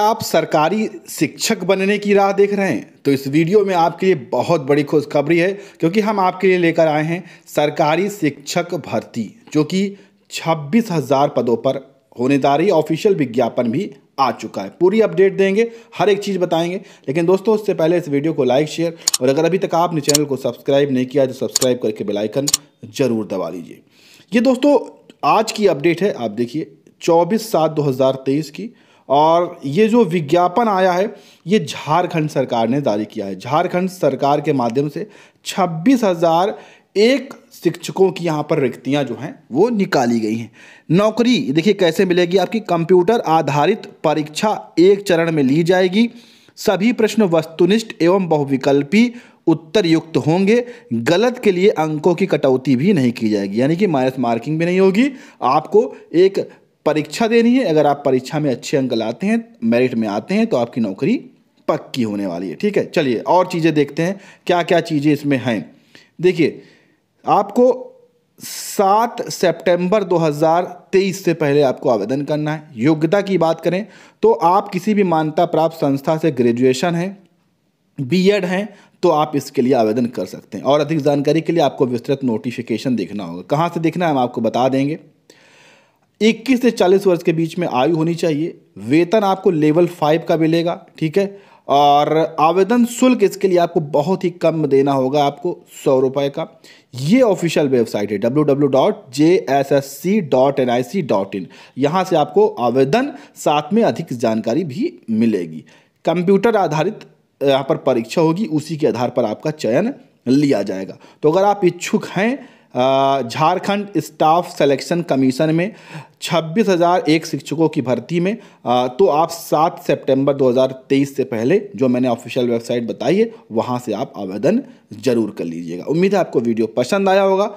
आप सरकारी शिक्षक बनने की राह देख रहे हैं तो इस वीडियो में आपके लिए बहुत बड़ी खुशखबरी है क्योंकि हम आपके लिए लेकर आए हैं सरकारी शिक्षक भर्ती जो कि छब्बीस हज़ार पदों पर होने जा रही ऑफिशियल विज्ञापन भी आ चुका है पूरी अपडेट देंगे हर एक चीज़ बताएंगे लेकिन दोस्तों उससे पहले इस वीडियो को लाइक शेयर और अगर अभी तक आपने चैनल को सब्सक्राइब नहीं किया तो सब्सक्राइब करके बेलाइकन ज़रूर दबा लीजिए ये दोस्तों आज की अपडेट है आप देखिए चौबीस सात दो की और ये जो विज्ञापन आया है ये झारखंड सरकार ने जारी किया है झारखंड सरकार के माध्यम से छब्बीस हज़ार एक शिक्षकों की यहाँ पर रिक्तियाँ जो हैं वो निकाली गई हैं नौकरी देखिए कैसे मिलेगी आपकी कंप्यूटर आधारित परीक्षा एक चरण में ली जाएगी सभी प्रश्न वस्तुनिष्ठ एवं बहुविकल्पी उत्तर युक्त होंगे गलत के लिए अंकों की कटौती भी नहीं की जाएगी यानी कि माइनस मार्किंग भी नहीं होगी आपको एक परीक्षा देनी है अगर आप परीक्षा में अच्छे अंक लाते हैं मेरिट में आते हैं तो आपकी नौकरी पक्की होने वाली है ठीक है चलिए और चीज़ें देखते हैं क्या क्या चीज़ें इसमें हैं देखिए आपको सात सितंबर 2023 से पहले आपको आवेदन करना है योग्यता की बात करें तो आप किसी भी मान्यता प्राप्त संस्था से ग्रेजुएशन बी बीएड हैं तो आप इसके लिए आवेदन कर सकते हैं और अधिक जानकारी के लिए आपको विस्तृत नोटिफिकेशन देखना होगा कहाँ से देखना है हम आपको बता देंगे 21 से 40 वर्ष के बीच में आयु होनी चाहिए वेतन आपको लेवल फाइव का मिलेगा ठीक है और आवेदन शुल्क इसके लिए आपको बहुत ही कम देना होगा आपको सौ रुपये का ये ऑफिशियल वेबसाइट है W W dot J S S C N I C dot in यहाँ से आपको आवेदन साथ में अधिक जानकारी भी मिलेगी कंप्यूटर आधारित यहाँ पर परीक्षा होगी उसी के आधार पर आपका चयन लिया जाएगा तो अगर आप इच्छुक हैं झारखंड स्टाफ सिलेक्शन कमीशन में छब्बीस हज़ार एक शिक्षकों की भर्ती में तो आप सात सितंबर 2023 से पहले जो मैंने ऑफिशियल वेबसाइट बताई है वहाँ से आप आवेदन ज़रूर कर लीजिएगा उम्मीद है आपको वीडियो पसंद आया होगा